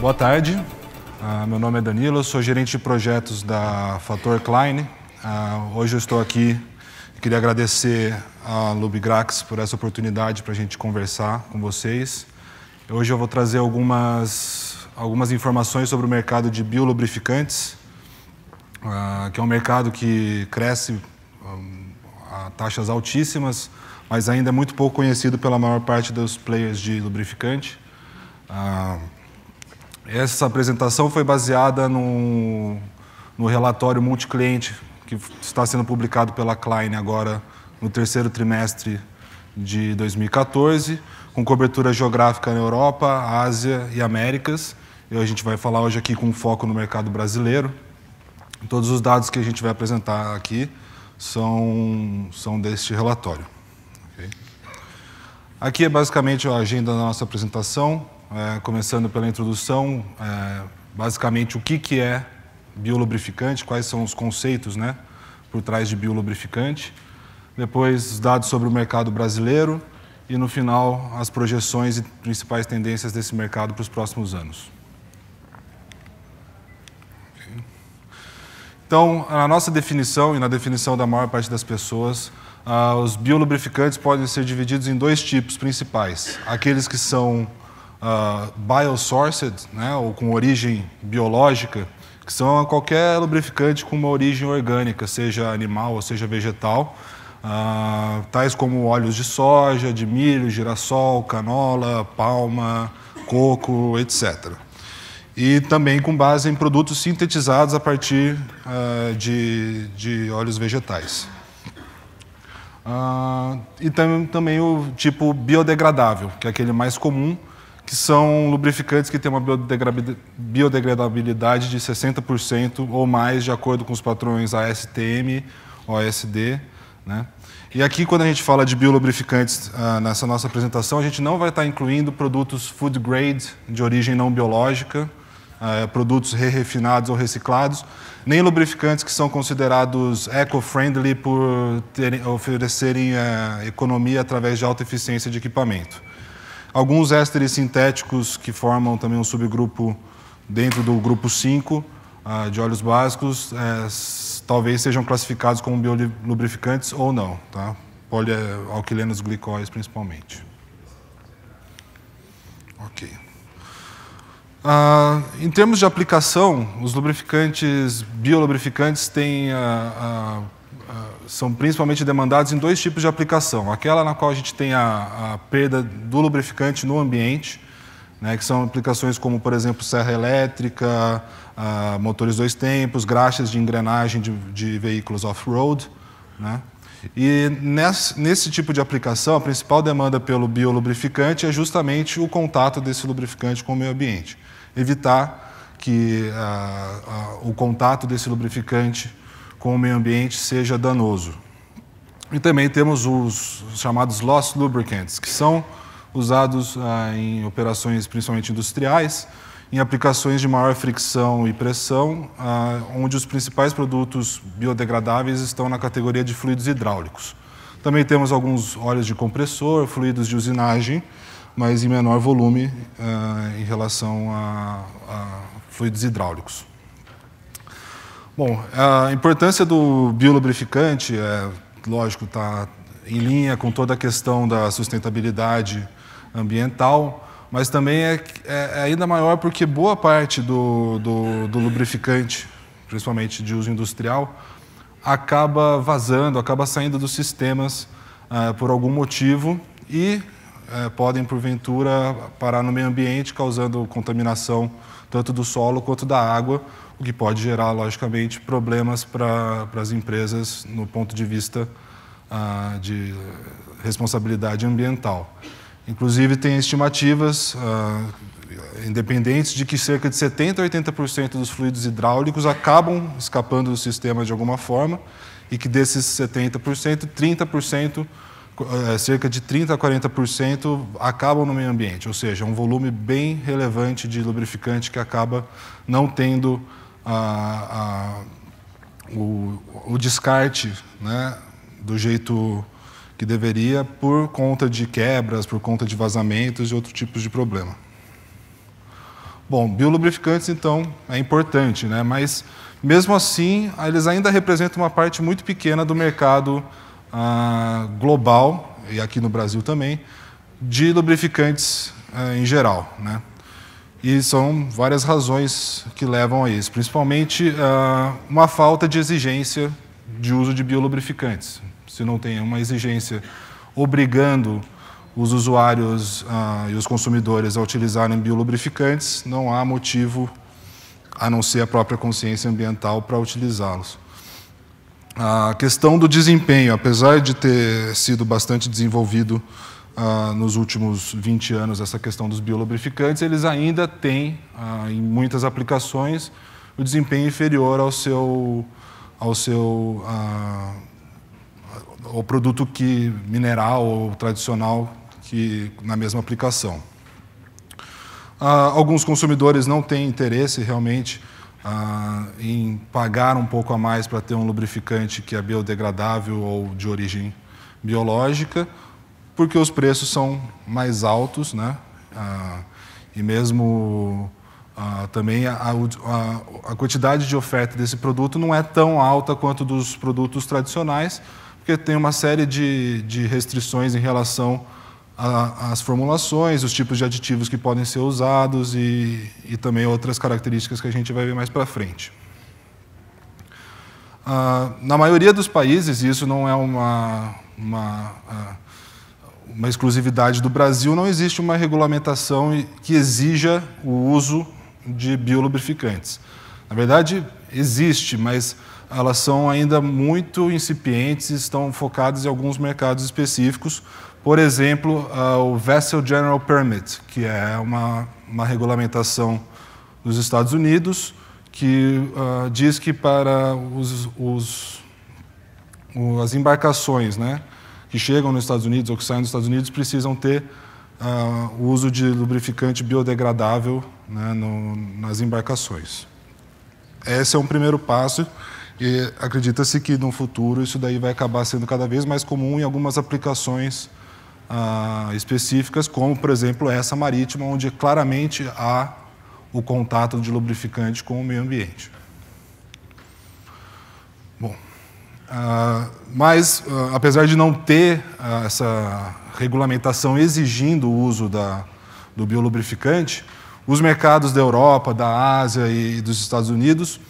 Boa tarde, ah, meu nome é Danilo, sou gerente de projetos da Fator Klein, Uh, hoje eu estou aqui, queria agradecer a Lubigrax por essa oportunidade para a gente conversar com vocês. Hoje eu vou trazer algumas, algumas informações sobre o mercado de biolubrificantes, uh, que é um mercado que cresce um, ah, a taxas altíssimas, mas ainda é muito pouco conhecido pela maior parte dos players de lubrificante. Uh, essa apresentação foi baseada no, no relatório multicliente que está sendo publicado pela Klein agora no terceiro trimestre de 2014, com cobertura geográfica na Europa, Ásia e Américas. E a gente vai falar hoje aqui com foco no mercado brasileiro. Todos os dados que a gente vai apresentar aqui são, são deste relatório. Okay? Aqui é basicamente a agenda da nossa apresentação, é, começando pela introdução, é, basicamente o que, que é biolubrificante, quais são os conceitos né, por trás de biolubrificante. Depois, dados sobre o mercado brasileiro. E, no final, as projeções e principais tendências desse mercado para os próximos anos. Então, na nossa definição e na definição da maior parte das pessoas, ah, os biolubrificantes podem ser divididos em dois tipos principais: aqueles que são ah, biosourced, né, ou com origem biológica, que são qualquer lubrificante com uma origem orgânica, seja animal ou seja vegetal, ah, tais como óleos de soja, de milho, girassol, canola, palma, coco, etc. E também com base em produtos sintetizados a partir ah, de, de óleos vegetais. Ah, e tam, também o tipo biodegradável, que é aquele mais comum, que são lubrificantes que têm uma biodegradabilidade de 60% ou mais, de acordo com os padrões ASTM, OSD. Né? E aqui, quando a gente fala de biolubrificantes ah, nessa nossa apresentação, a gente não vai estar incluindo produtos food grade, de origem não biológica, ah, é, produtos re-refinados ou reciclados, nem lubrificantes que são considerados eco-friendly por terem, oferecerem eh, economia através de alta eficiência de equipamento. Alguns ésteres sintéticos que formam também um subgrupo dentro do grupo 5 uh, ah, de óleos básicos é, talvez sejam classificados como biolubrificantes ou não, tá? polialquilenos glicóis principalmente. Ok. Uh, em termos de aplicação, os lubrificantes biolubrificantes têm uh, são principalmente demandados em dois tipos de aplicação. Aquela na qual a gente tem a, a perda do lubrificante no ambiente, né, que são aplicações como, por exemplo, serra elétrica, uh, motores dois tempos, graxas de engrenagem de, de veículos off-road. Né? E nesse, nesse, tipo de aplicação, a principal demanda pelo biolubrificante é justamente o contato desse lubrificante com o meio ambiente. Evitar que uh, uh, o contato desse lubrificante com o meio ambiente seja danoso. E também temos os chamados loss lubricants, que são usados ah, em operações principalmente industriais, em aplicações de maior fricção e pressão, ah, onde os principais produtos biodegradáveis estão na categoria de fluidos hidráulicos. Também temos alguns óleos de compressor, fluidos de usinagem, mas em menor volume ah, em relação a, a fluidos hidráulicos. Bom, a importância do biolubrificante, é, lógico, está em linha com toda a questão da sustentabilidade ambiental, mas também é, é, é ainda maior porque boa parte do, do, do lubrificante, principalmente de uso industrial, acaba vazando, acaba saindo dos sistemas é, por algum motivo e é, podem, porventura, parar no meio ambiente, causando contaminação tanto do solo quanto da água, que pode gerar, logicamente, problemas para as empresas no ponto de vista ah, de responsabilidade ambiental. Inclusive, tem estimativas ah, independentes de que cerca de 70% a 80% dos fluidos hidráulicos acabam escapando do sistema de alguma forma e que desses 70%, 30%, eh, cerca de 30% a 40% acabam no meio ambiente, ou seja, um volume bem relevante de lubrificante que acaba não tendo a, a, o, o, descarte né, do jeito que deveria por conta de quebras, por conta de vazamentos e outros tipos de problema. Bom, biolubrificantes, então, é importante, né? mas mesmo assim, eles ainda representam uma parte muito pequena do mercado ah, global, e aqui no Brasil também, de lubrificantes ah, em geral. Né? E são várias razões que levam a isso, principalmente uh, uma falta de exigência de uso de biolubrificantes. Se não tem uma exigência obrigando os usuários uh, e os consumidores a utilizarem biolubrificantes, não há motivo a não ser a própria consciência ambiental para utilizá-los. A questão do desempenho, apesar de ter sido bastante desenvolvido ah, nos últimos 20 anos essa questão dos biolubrificantes, eles ainda têm, ah, em muitas aplicações, o desempenho inferior ao seu, ao seu ah, produto que mineral ou tradicional que na mesma aplicação. Ah, alguns consumidores não têm interesse realmente em pagar um pouco a mais para ter um lubrificante que é biodegradável ou de origem biológica porque os preços são mais altos, né? Ah, e mesmo ah, também a, a, a, quantidade de oferta desse produto não é tão alta quanto dos produtos tradicionais, porque tem uma série de, de restrições em relação às formulações, os tipos de aditivos que podem ser usados e, e também outras características que a gente vai ver mais para frente. Ah, na maioria dos países, isso não é uma, uma ah, uma exclusividade do Brasil, não existe uma regulamentação que exija o uso de biolubrificantes. Na verdade, existe, mas elas são ainda muito incipientes e estão focadas em alguns mercados específicos. Por exemplo, o Vessel General Permit, que é uma, uma regulamentação dos Estados Unidos, que uh, diz que para os, os, as embarcações, né, que chegam nos Estados Unidos ou que saem dos Estados Unidos precisam ter uh, o uso de lubrificante biodegradável né, no, nas embarcações. Esse é um primeiro passo e acredita-se que no futuro isso daí vai acabar sendo cada vez mais comum em algumas aplicações uh, específicas, como por exemplo essa marítima, onde claramente há o contato de lubrificante com o meio ambiente. Ah, mas, uh, apesar de não ter uh, essa regulamentação exigindo o uso da, do biolubrificante, os mercados da Europa, da Ásia e dos Estados Unidos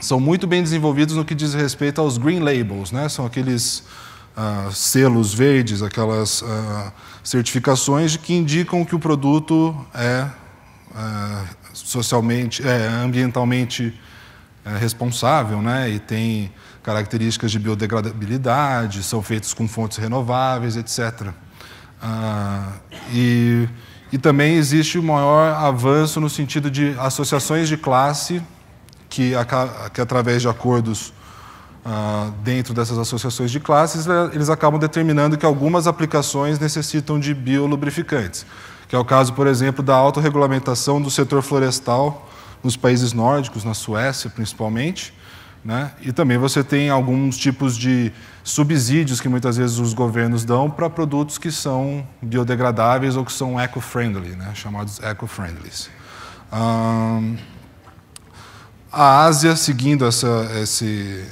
são muito bem desenvolvidos no que diz respeito aos green labels, né? são aqueles selos verdes, aquelas certificações que indicam que o produto é socialmente, é, ambientalmente é, responsável né, e tem características de biodegradabilidade, são feitos com fontes renováveis, etc. Ah, e, e também existe o maior avanço no sentido de associações de classe que, que através de acordos Uh, dentro dessas associações de classes, né, eles acabam determinando que algumas aplicações necessitam de biolubrificantes, que é o caso, por exemplo, da autorregulamentação do setor florestal nos países nórdicos, na Suécia principalmente. Né? E também você tem alguns tipos de subsídios que muitas vezes os governos dão para produtos que são biodegradáveis ou que são eco-friendly, né? chamados eco-friendlies. Um, a Ásia, seguindo essa, esse,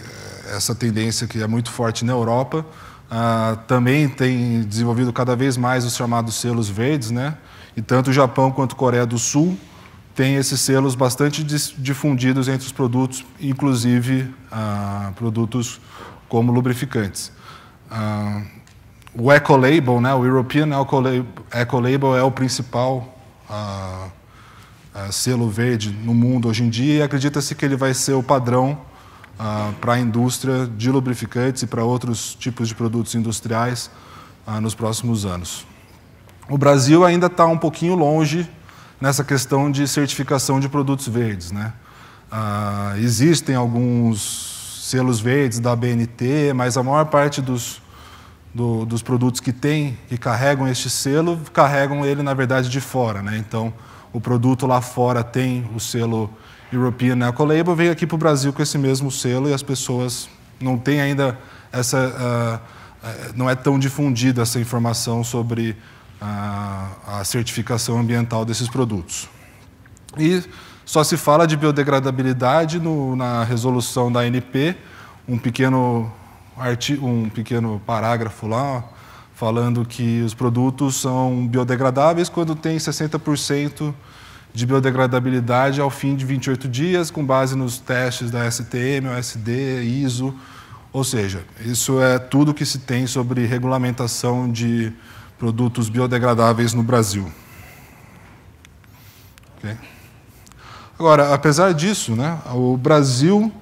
essa tendência que é muito forte na Europa, uh, também tem desenvolvido cada vez mais os chamados selos verdes, né? e tanto o Japão quanto a Coreia do Sul tem esses selos bastante difundidos entre os produtos, inclusive ah, produtos como lubrificantes. Ah, o Ecolabel, né, o European Ecolabel é o principal ah, ah, selo verde no mundo hoje em dia e acredita-se que ele vai ser o padrão ah, para a indústria de lubrificantes e para outros tipos de produtos industriais ah, nos próximos anos. O Brasil ainda está um pouquinho longe nessa questão de certificação de produtos verdes. Né? Ah, existem alguns selos verdes da BNT, mas a maior parte dos, do, dos produtos que tem, que carregam este selo, carregam ele, na verdade, de fora. Né? Então, o produto lá fora tem o selo European Ecolabel, veio aqui para o Brasil com esse mesmo selo e as pessoas não têm ainda essa... Uh, não é tão difundida essa informação sobre a, certificação ambiental desses produtos. E só se fala de biodegradabilidade no, na resolução da ANP, um pequeno, artigo, um pequeno parágrafo lá, falando que os produtos são biodegradáveis quando tem 60% de biodegradabilidade ao fim de 28 dias, com base nos testes da STM, OSD, ISO. Ou seja, isso é tudo que se tem sobre regulamentação de produtos biodegradáveis no Brasil. Okay? Agora, apesar disso, né, o Brasil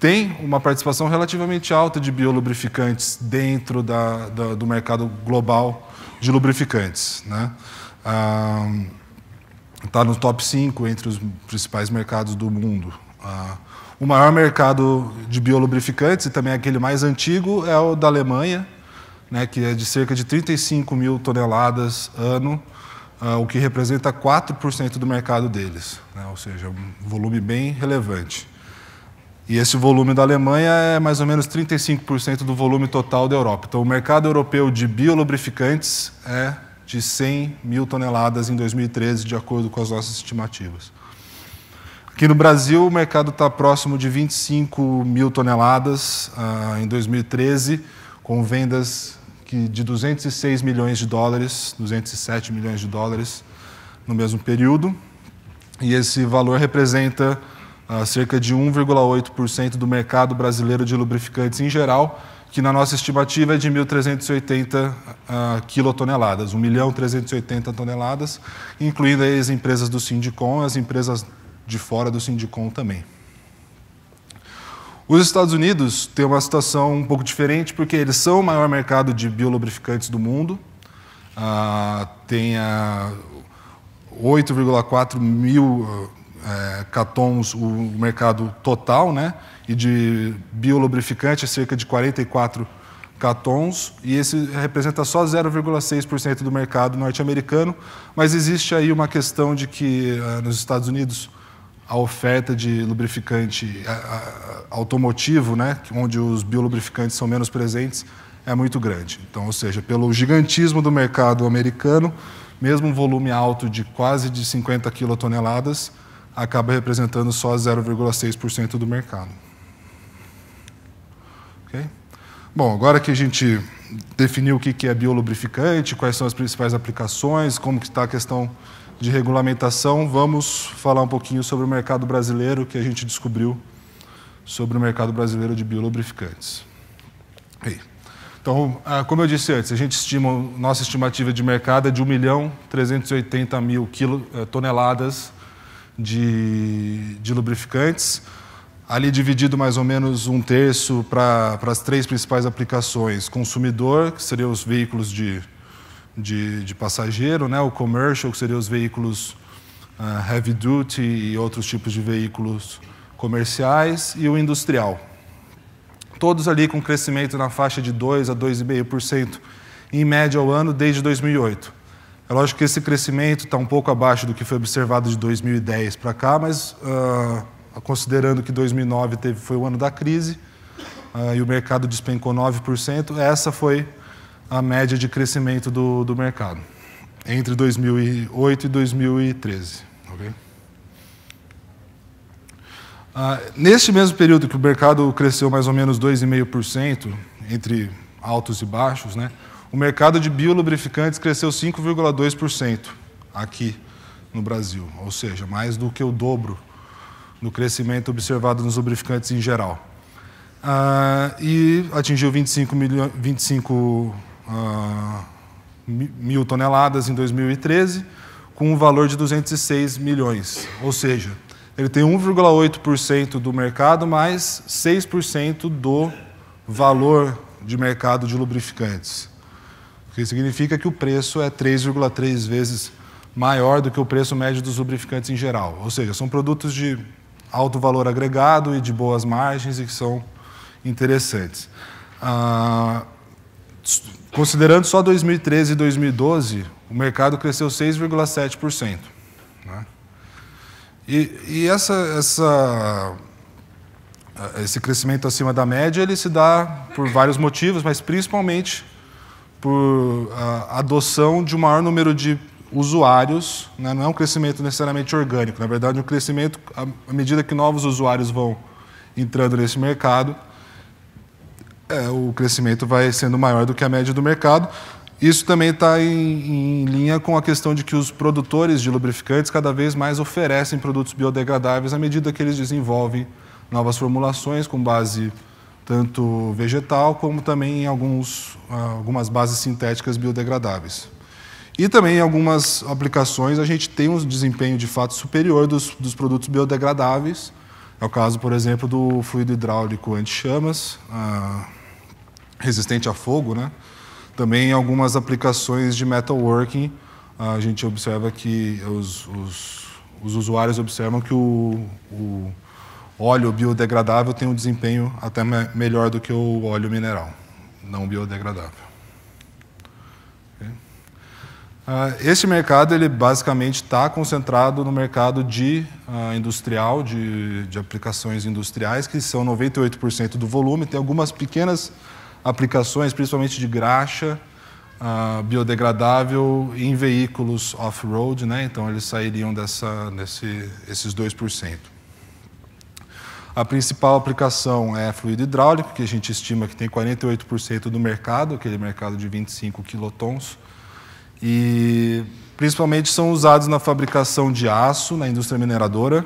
tem uma participação relativamente alta de biolubrificantes dentro da, da, do mercado global de lubrificantes. Né? Ah, está no top 5 entre os principais mercados do mundo. Ah, o maior mercado de biolubrificantes, e também aquele mais antigo, é o da Alemanha, né, que é de cerca de 35 mil toneladas ano, uh, o que representa 4% do mercado deles, né, ou seja, um volume bem relevante. E esse volume da Alemanha é mais ou menos 35% do volume total da Europa. Então, o mercado europeu de biolubrificantes é de 100 mil toneladas em 2013, de acordo com as nossas estimativas. Aqui no Brasil, o mercado está próximo de 25 mil toneladas uh, em 2013, com vendas que de 206 milhões de dólares, 207 milhões de dólares no mesmo período, e esse valor representa uh, cerca de 1,8% do mercado brasileiro de lubrificantes em geral, que na nossa estimativa é de 1.380 uh, ah, quilotoneladas, 1.380 milhão 380 toneladas, incluindo as empresas do Sindicom, as empresas de fora do Sindicom também. Os Estados Unidos têm uma situação um pouco diferente, porque eles são o maior mercado de biolubrificantes do mundo. Ah, tem 8,4 ah, mil eh, catons o mercado total, né? E de biolubrificante é cerca de 44 catons, e esse representa só 0,6% do mercado norte-americano, mas existe aí uma questão de que ah, nos Estados Unidos a oferta de lubrificante automotivo, né, onde os biolubrificantes são menos presentes, é muito grande. Então, ou seja, pelo gigantismo do mercado americano, mesmo um volume alto de quase de 50 quilotoneladas, acaba representando só 0,6% do mercado. Okay? Bom, agora que a gente definiu o que é biolubrificante, quais são as principais aplicações, como que está a questão de regulamentação, vamos falar um pouquinho sobre o mercado brasileiro que a gente descobriu sobre o mercado brasileiro de biolubrificantes. Aí. Então, ah, como eu disse antes, a gente estima, nossa estimativa de mercado é de 1 milhão 380 mil quilo, eh, toneladas de, de lubrificantes, ali dividido mais ou menos um terço para as três principais aplicações: consumidor, que seriam os veículos de de, de passageiro, né? o commercial, que seriam os veículos uh, heavy duty e outros tipos de veículos comerciais, e o industrial. Todos ali com crescimento na faixa de 2 a 2,5% em média ao ano desde 2008. É lógico que esse crescimento está um pouco abaixo do que foi observado de 2010 para cá, mas uh, considerando que 2009 teve, foi o ano da crise uh, e o mercado despencou 9%, essa foi a média de crescimento do, do mercado entre 2008 e 2013. Okay? Ah, neste mesmo período que o mercado cresceu mais ou menos 2,5%, entre altos e baixos, né, o mercado de biolubrificantes cresceu 5,2% aqui no Brasil, ou seja, mais do que o dobro do crescimento observado nos lubrificantes em geral. Ah, e atingiu 25, 25 mil toneladas em 2013, com um valor de 206 milhões. Ou seja, ele tem 1,8% do mercado, mais 6% do valor de mercado de lubrificantes. O que significa que o preço é 3,3 vezes maior do que o preço médio dos lubrificantes em geral. Ou seja, são produtos de alto valor agregado e de boas margens e que são interessantes. Ah, Considerando só 2013 e 2012, o mercado cresceu 6,7%. Né? E, e essa, essa, eh, esse crescimento acima da média ele se dá por vários motivos, mas principalmente por a adoção de um maior número de usuários. Né? Não é um crescimento necessariamente orgânico, na verdade, é um crescimento à medida que novos usuários vão entrando nesse mercado é, o crescimento vai sendo maior do que a média do mercado. Isso também está em, em, linha com a questão de que os produtores de lubrificantes cada vez mais oferecem produtos biodegradáveis à medida que eles desenvolvem novas formulações com base tanto vegetal como também em alguns, ah, algumas bases sintéticas biodegradáveis. E também em algumas aplicações a gente tem um desempenho de fato superior dos, dos produtos biodegradáveis. É o caso, por exemplo, do fluido hidráulico anti-chamas. Ah, resistente a fogo, né? Também algumas aplicações de metalworking, a gente observa que os, os, os usuários observam que o, o, óleo biodegradável tem um desempenho até me melhor do que o óleo mineral, não biodegradável. Okay? Uh, ah, este mercado ele basicamente está concentrado no mercado de uh, industrial, de, de aplicações industriais, que são 98% do volume. Tem algumas pequenas aplicações principalmente de graxa uh, biodegradável em veículos off-road, né? então eles sairiam dessa, desse, esses 2%. A principal aplicação é fluido hidráulico, que a gente estima que tem 48% do mercado, aquele mercado de 25 quilotons, e principalmente são usados na fabricação de aço, na indústria mineradora,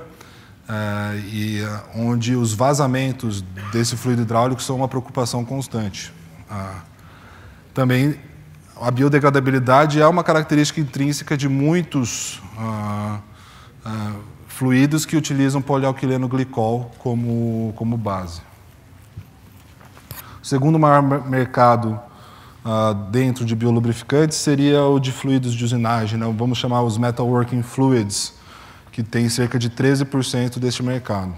Uh, e uh, onde os vazamentos desse fluido hidráulico são uma preocupação constante. Uh, também a biodegradabilidade é uma característica intrínseca de muitos fluidos que utilizam polialquileno glicol como, como base. O segundo maior mercado dentro de biolubrificantes seria o de fluidos de usinagem, né? vamos chamar os metalworking fluids, que tem cerca de 13% deste mercado.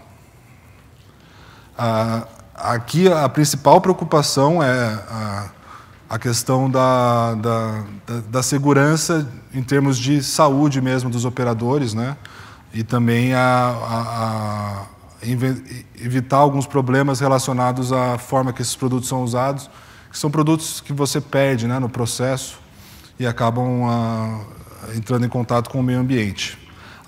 Ah, aqui a principal preocupação é a, a questão da, da, da, da, segurança em termos de saúde mesmo dos operadores, né? e também a, a, a evitar alguns problemas relacionados à forma que esses produtos são usados, que são produtos que você perde né, no processo e acabam ah, entrando em contato com o meio ambiente.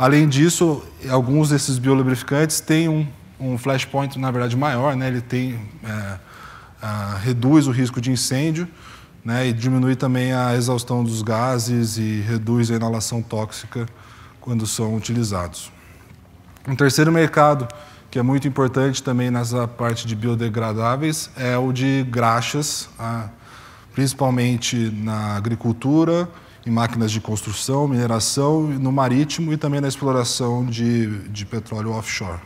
Além disso, alguns desses biolubrificantes têm um, um flashpoint, na verdade, maior, né? ele tem, é, reduz o risco de incêndio né? e diminui também a exaustão dos gases e reduz a inalação tóxica quando são utilizados. Um terceiro mercado que é muito importante também nessa parte de biodegradáveis é o de graxas, principalmente na agricultura, em máquinas de construção, mineração, no marítimo e também na exploração de, de petróleo offshore.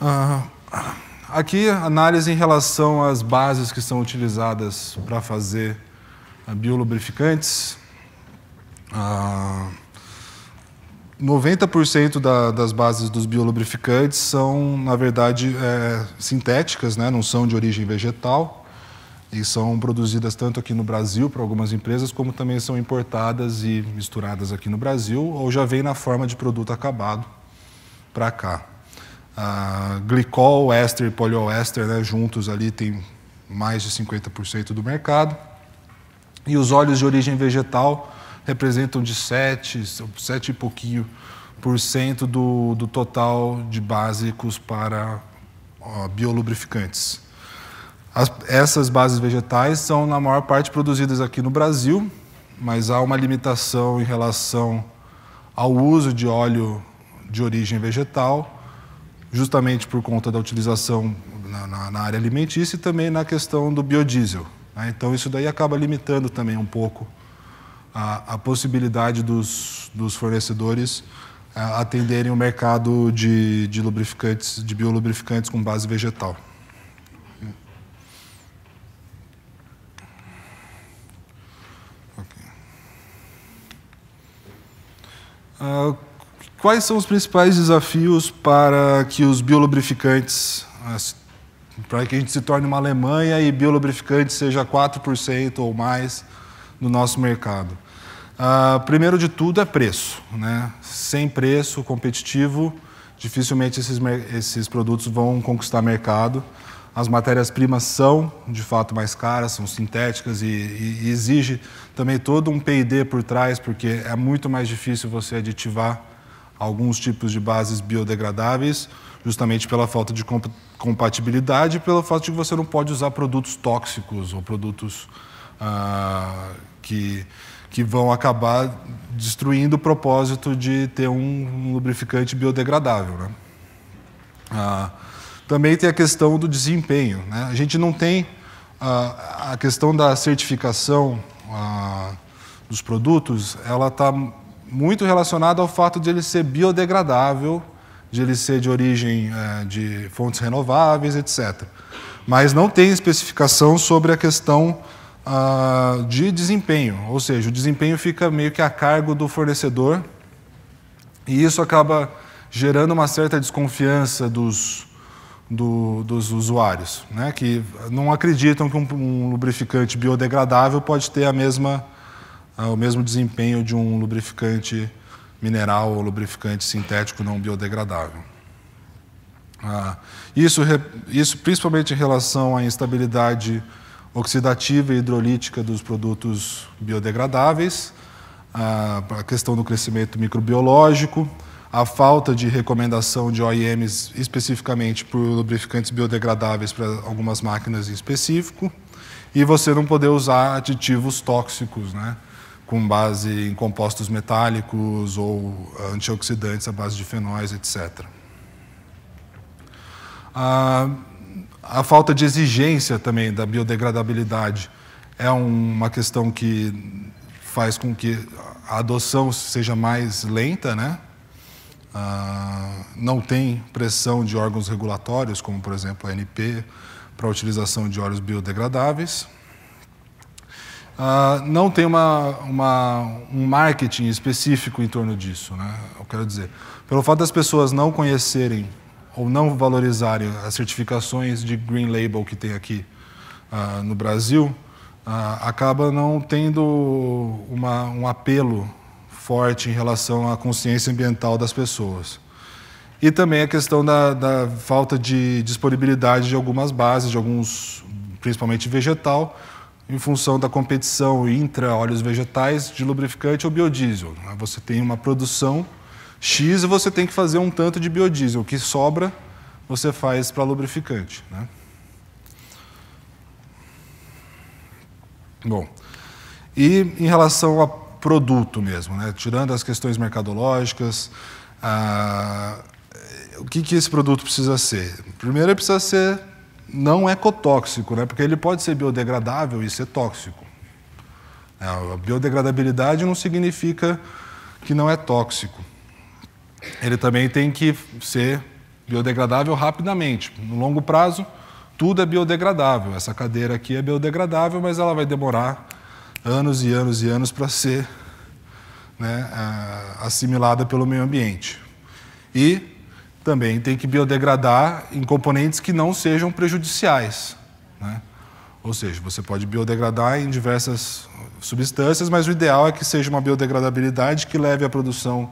Ah, aqui, análise em relação às bases que são utilizadas para fazer ah, biolubrificantes. Ah, 90% da, das bases dos biolubrificantes são, na verdade, é, sintéticas, né? não são de origem vegetal e são produzidas tanto aqui no Brasil para algumas empresas, como também são importadas e misturadas aqui no Brasil, ou já vem na forma de produto acabado para cá. Ah, glicol, éster e polioéster, né, juntos ali, tem mais de 50% do mercado. E os óleos de origem vegetal representam de 7, 7 e pouquinho por cento do, do total de básicos para ó, biolubrificantes. As, essas bases vegetais são, na maior parte, produzidas aqui no Brasil, mas há uma limitação em relação ao uso de óleo de origem vegetal, justamente por conta da utilização na, na, na área alimentícia e também na questão do biodiesel. Né? Então, isso daí acaba limitando também um pouco a, a possibilidade dos, dos fornecedores a, eh, atenderem o mercado de, de lubrificantes, de biolubrificantes com base vegetal. Ah, quais são os principais desafios para que os biolubrificantes, ah, para que a gente se torne uma Alemanha e biolubrificante seja 4% ou mais no nosso mercado? Uh, primeiro de tudo é preço. Né? Sem preço competitivo, dificilmente esses, esses produtos vão conquistar mercado. As matérias-primas são, de fato, mais caras, são sintéticas e, e, exige também todo um P&D por trás, porque é muito mais difícil você aditivar alguns tipos de bases biodegradáveis, justamente pela falta de comp compatibilidade e pelo fato de que você não pode usar produtos tóxicos ou produtos ah, que, que vão acabar destruindo o propósito de ter um, um lubrificante biodegradável. Né? Ah, também tem a questão do desempenho. Né? A gente não tem ah, a questão da certificação ah, dos produtos, ela está muito relacionada ao fato de ele ser biodegradável, de ele ser de origem eh, de fontes renováveis, etc. Mas não tem especificação sobre a questão ah, de desempenho, ou seja, o desempenho fica meio que a cargo do fornecedor e isso acaba gerando uma certa desconfiança dos do, dos usuários, né? que não acreditam que um, um, lubrificante biodegradável pode ter a mesma, ah, o mesmo desempenho de um lubrificante mineral ou lubrificante sintético não biodegradável. Ah, isso, isso principalmente em relação à instabilidade oxidativa e hidrolítica dos produtos biodegradáveis, ah, a questão do crescimento microbiológico, a falta de recomendação de OEMs especificamente por lubrificantes biodegradáveis para algumas máquinas em específico, e você não poder usar aditivos tóxicos, né? com base em compostos metálicos ou antioxidantes à base de fenóis, etc. A, a falta de exigência também da biodegradabilidade é uma questão que faz com que a adoção seja mais lenta, né? Ah, não tem pressão de órgãos regulatórios, como por exemplo a NP para a utilização de óleos biodegradáveis. Ah, não tem uma, uma, um marketing específico em torno disso. Né? Eu quero dizer, pelo fato das pessoas não conhecerem ou não valorizarem as certificações de Green Label que tem aqui ah, no Brasil, acaba não tendo uma, um apelo forte em relação à consciência ambiental das pessoas. E também a questão da, da falta de disponibilidade de algumas bases, de alguns, principalmente vegetal, em função da competição intra óleos vegetais de lubrificante ou biodiesel. Você tem uma produção X e você tem que fazer um tanto de biodiesel. O que sobra, você faz para lubrificante. Né? Bom, e em relação a produto mesmo, né? tirando as questões mercadológicas. Ah, o que, que esse produto precisa ser? Primeiro, ele precisa ser não ecotóxico, né? porque ele pode ser biodegradável e ser tóxico. É, a biodegradabilidade não significa que não é tóxico. Ele também tem que ser biodegradável rapidamente. No longo prazo, tudo é biodegradável. Essa cadeira aqui é biodegradável, mas ela vai demorar anos e anos e anos para ser né, assimilada pelo meio ambiente. E também tem que biodegradar em componentes que não sejam prejudiciais. Né? Ou seja, você pode biodegradar em diversas substâncias, mas o ideal é que seja uma biodegradabilidade que leve à produção,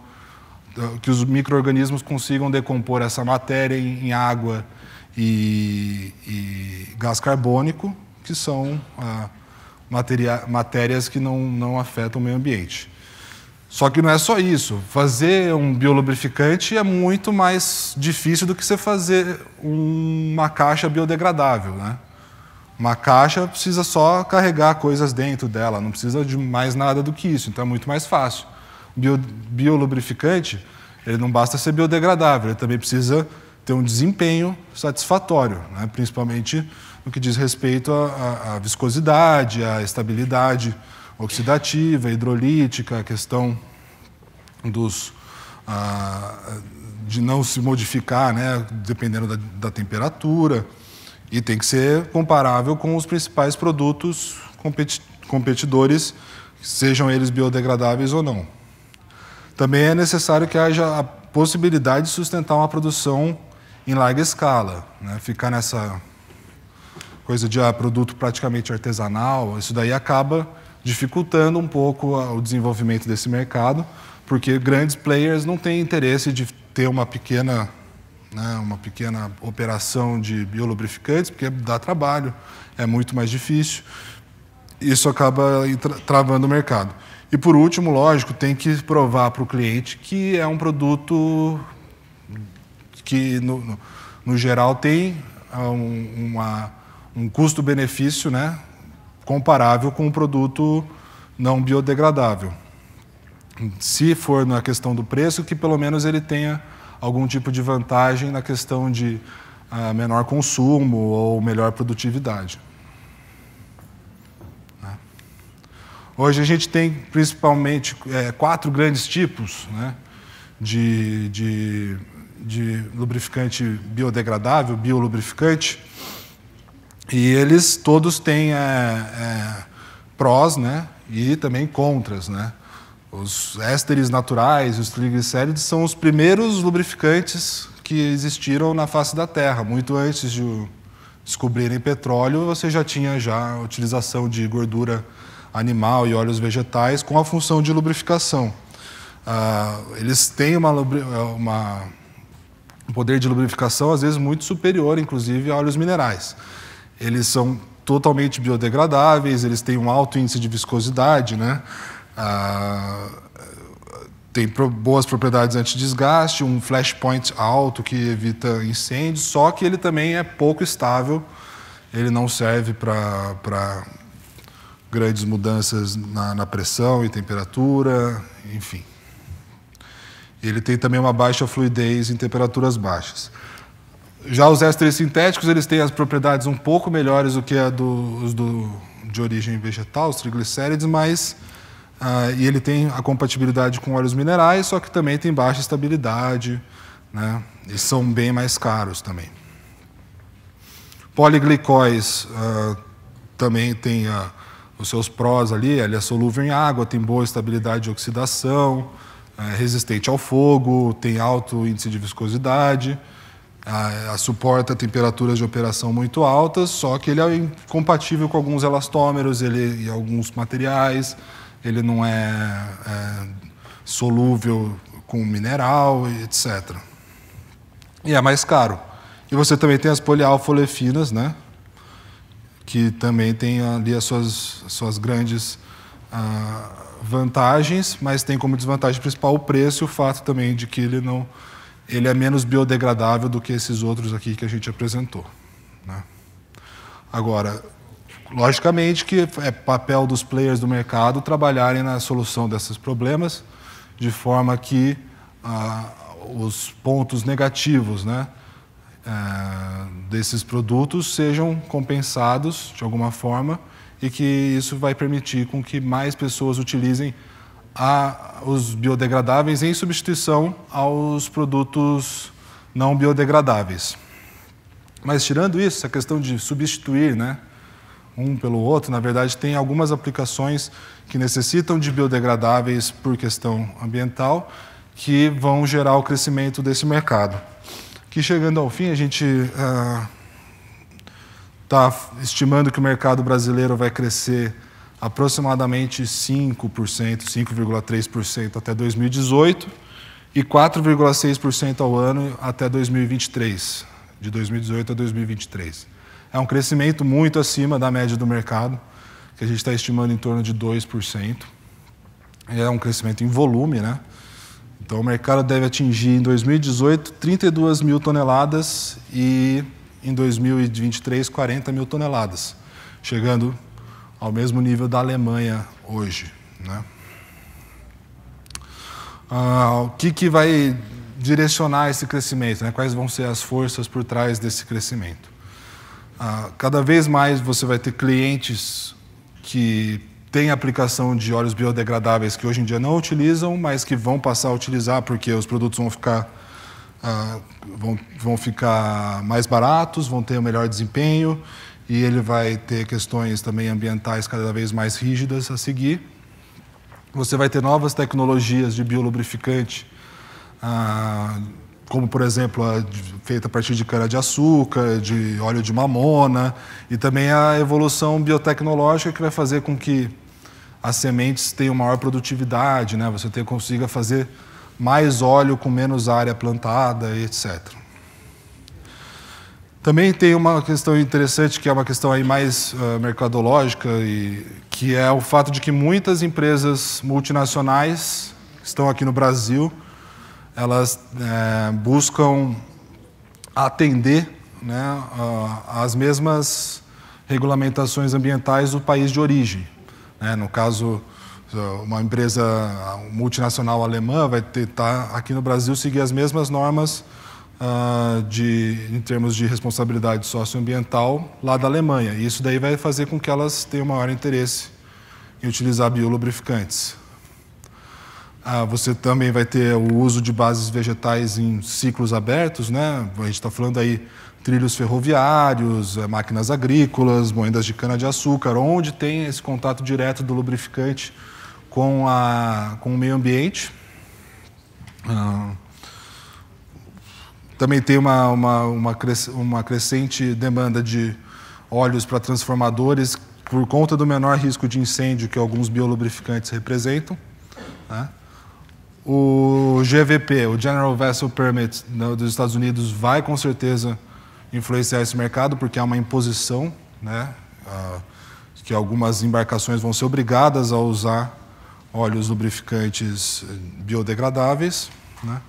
que os micro-organismos consigam decompor essa matéria em água e, e gás carbônico, que são. Ah, matérias que não, não afetam o meio ambiente. Só que não é só isso. Fazer um biolubrificante é muito mais difícil do que você fazer uma caixa biodegradável, né? Uma caixa precisa só carregar coisas dentro dela, não precisa de mais nada do que isso, então é muito mais fácil. Bio, biolubrificante, ele não basta ser biodegradável, ele também precisa ter um desempenho satisfatório, né? principalmente no que diz respeito à, à, à viscosidade, à estabilidade oxidativa, hidrolítica, a questão dos, ah, de não se modificar, né, dependendo da, da, temperatura, e tem que ser comparável com os principais produtos competi competidores, sejam eles biodegradáveis ou não. Também é necessário que haja a possibilidade de sustentar uma produção em larga escala, né, ficar nessa coisa de ah, produto praticamente artesanal, isso daí acaba dificultando um pouco o desenvolvimento desse mercado, porque grandes players não têm interesse de ter uma pequena, né, uma pequena operação de biolubrificantes, porque dá trabalho, é muito mais difícil. Isso acaba travando o mercado. E por último, lógico, tem que provar para o cliente que é um produto que, no, no geral, tem ah, uma um custo-benefício né, comparável com um produto não biodegradável. Se for na questão do preço, que pelo menos ele tenha algum tipo de vantagem na questão de uh, menor consumo ou melhor produtividade. Né? Hoje a gente tem principalmente é, quatro grandes tipos né, de, de, de lubrificante biodegradável, biolubrificante e eles todos têm é, é, prós né? e também contras. Né? Os ésteres naturais os triglicérides são os primeiros lubrificantes que existiram na face da Terra. Muito antes de descobrirem petróleo, você já tinha já a utilização de gordura animal e óleos vegetais com a função de lubrificação. Ah, eles têm uma, é, uma, um poder de lubrificação, às vezes, muito superior, inclusive, a óleos minerais eles são totalmente biodegradáveis, eles têm um alto índice de viscosidade, né? Ah, tem pro, boas propriedades anti-desgaste, um flashpoint alto que evita incêndios, só que ele também é pouco estável, ele não serve para grandes mudanças na, na pressão e temperatura, enfim. Ele tem também uma baixa fluidez em temperaturas baixas. Já os ésteres sintéticos, eles têm as propriedades um pouco melhores do que a dos do, de origem vegetal, os triglicérides, mas Uh, e ele tem a compatibilidade com óleos minerais, só que também tem baixa estabilidade, né? e são bem mais caros também. Poliglicóis uh, também tem uh, os seus prós ali, ele é solúvel em água, tem boa estabilidade de oxidação, é resistente ao fogo, tem alto índice de viscosidade a, a suporta temperaturas de operação muito altas, só que ele é incompatível com alguns elastômeros ele, e alguns materiais, ele não é, é solúvel com mineral, etc. E é mais caro. E você também tem as polialfolefinas, né? que também tem ali as suas, suas grandes ah, vantagens, mas tem como desvantagem principal o preço e o fato também de que ele não ele é menos biodegradável do que esses outros aqui que a gente apresentou. Né? Agora, logicamente que é papel dos players do mercado trabalharem na solução desses problemas, de forma que ah, os pontos negativos né, eh, desses produtos sejam compensados de alguma forma e que isso vai permitir com que mais pessoas utilizem a, os biodegradáveis em substituição aos produtos não biodegradáveis. Mas tirando isso, a questão de substituir né, um pelo outro, na verdade, tem algumas aplicações que necessitam de biodegradáveis por questão ambiental que vão gerar o crescimento desse mercado. Que chegando ao fim, a gente está ah, tá estimando que o mercado brasileiro vai crescer aproximadamente 5%, 5,3% até 2018 e 4,6% ao ano até 2023, de 2018 a 2023. É um crescimento muito acima da média do mercado, que a gente está estimando em torno de 2%. É um crescimento em volume, né? Então o mercado deve atingir em 2018 32 mil toneladas e em 2023 40 mil toneladas, chegando ao mesmo nível da Alemanha hoje. Né? Ah, o que, que vai direcionar esse crescimento? Né? Quais vão ser as forças por trás desse crescimento? Ah, cada vez mais você vai ter clientes que têm aplicação de óleos biodegradáveis que hoje em dia não utilizam, mas que vão passar a utilizar porque os produtos vão ficar Uh, vão, vão ficar mais baratos, vão ter um melhor desempenho e ele vai ter questões também ambientais cada vez mais rígidas a seguir. Você vai ter novas tecnologias de biolubrificante, ah, como por exemplo a feita a partir de cana-de-açúcar, de óleo de mamona, e também a evolução biotecnológica que vai fazer com que as sementes tenham maior produtividade, né? você consiga fazer mais óleo com menos área plantada, etc. Também tem uma questão interessante, que é uma questão aí mais uh, mercadológica, e, que é o fato de que muitas empresas multinacionais que estão aqui no Brasil, elas é, buscam atender né, as mesmas regulamentações ambientais do país de origem. Né? No caso, uma empresa multinacional alemã vai tentar aqui no Brasil seguir as mesmas normas uh, de, em termos de responsabilidade socioambiental lá da Alemanha. E isso daí vai fazer com que elas tenham maior interesse em utilizar biolubrificantes. Ah, você também vai ter o uso de bases vegetais em ciclos abertos, né? A gente está falando aí trilhos ferroviários, eh, máquinas agrícolas, moendas de cana-de-açúcar, onde tem esse contato direto do lubrificante com, a, com o meio ambiente. Ah, também tem uma, uma, uma, uma crescente demanda de óleos para transformadores por conta do menor risco de incêndio que alguns biolubrificantes representam. Né? O GVP, o General Vessel Permit né, dos Estados Unidos, vai com certeza influenciar esse mercado, porque é uma imposição né, a, que algumas embarcações vão ser obrigadas a usar óleos lubrificantes biodegradáveis. Né?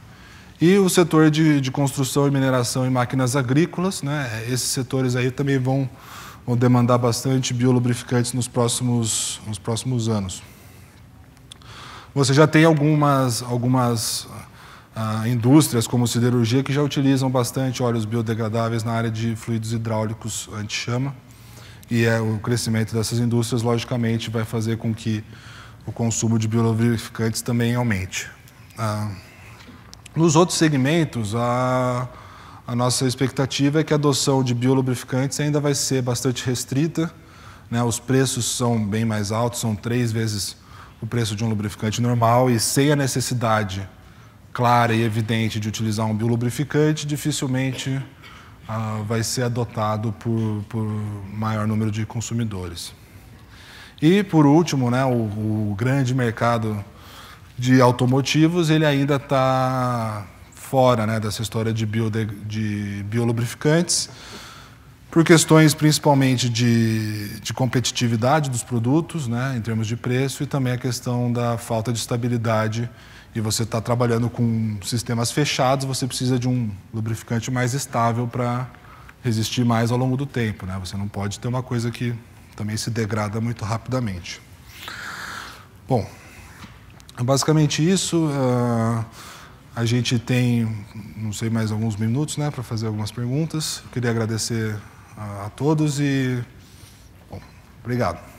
E o setor de, de construção e mineração e máquinas agrícolas, né? esses setores aí também vão, vão demandar bastante biolubrificantes nos próximos, nos próximos anos. Você já tem algumas, algumas ah, indústrias, como siderurgia, que já utilizam bastante óleos biodegradáveis na área de fluidos hidráulicos anti-chama. E é, o crescimento dessas indústrias, logicamente, vai fazer com que o consumo de biolubrificantes também aumente. Ah, nos outros segmentos, a, a nossa expectativa é que a adoção de biolubrificantes ainda vai ser bastante restrita. Né? Os preços são bem mais altos, são três vezes o preço de um lubrificante normal e sem a necessidade clara e evidente de utilizar um biolubrificante, dificilmente ah, vai ser adotado por, por maior número de consumidores. E, por último, né, o, o grande mercado de automotivos, ele ainda está fora né, dessa história de, de biolubrificantes, por questões principalmente de, de competitividade dos produtos, né, em termos de preço, e também a questão da falta de estabilidade. E você está trabalhando com sistemas fechados, você precisa de um lubrificante mais estável para resistir mais ao longo do tempo. Né? Você não pode ter uma coisa que também se degrada muito rapidamente. Bom, é basicamente isso. Uh, a gente tem, não sei, mais alguns minutos né, para fazer algumas perguntas. queria agradecer a, a todos e, bom, obrigado.